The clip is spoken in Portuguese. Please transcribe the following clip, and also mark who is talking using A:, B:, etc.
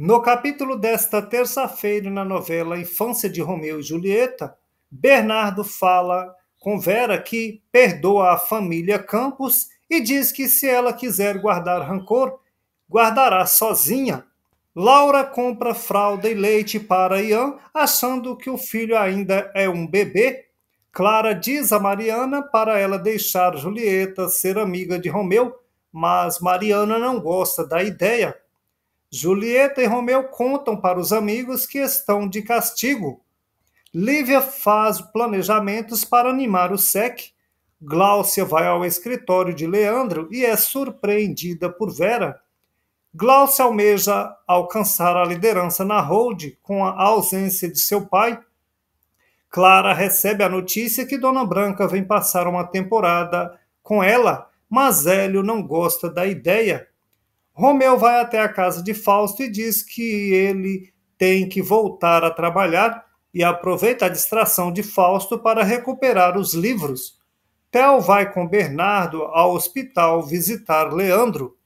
A: No capítulo desta terça-feira, na novela Infância de Romeu e Julieta, Bernardo fala com Vera que perdoa a família Campos e diz que se ela quiser guardar rancor, guardará sozinha. Laura compra fralda e leite para Ian, achando que o filho ainda é um bebê. Clara diz a Mariana para ela deixar Julieta ser amiga de Romeu, mas Mariana não gosta da ideia Julieta e Romeu contam para os amigos que estão de castigo. Lívia faz planejamentos para animar o SEC. Glaucia vai ao escritório de Leandro e é surpreendida por Vera. Glaucia almeja alcançar a liderança na Hold com a ausência de seu pai. Clara recebe a notícia que Dona Branca vem passar uma temporada com ela, mas Hélio não gosta da ideia. Romeu vai até a casa de Fausto e diz que ele tem que voltar a trabalhar e aproveita a distração de Fausto para recuperar os livros. Tel vai com Bernardo ao hospital visitar Leandro,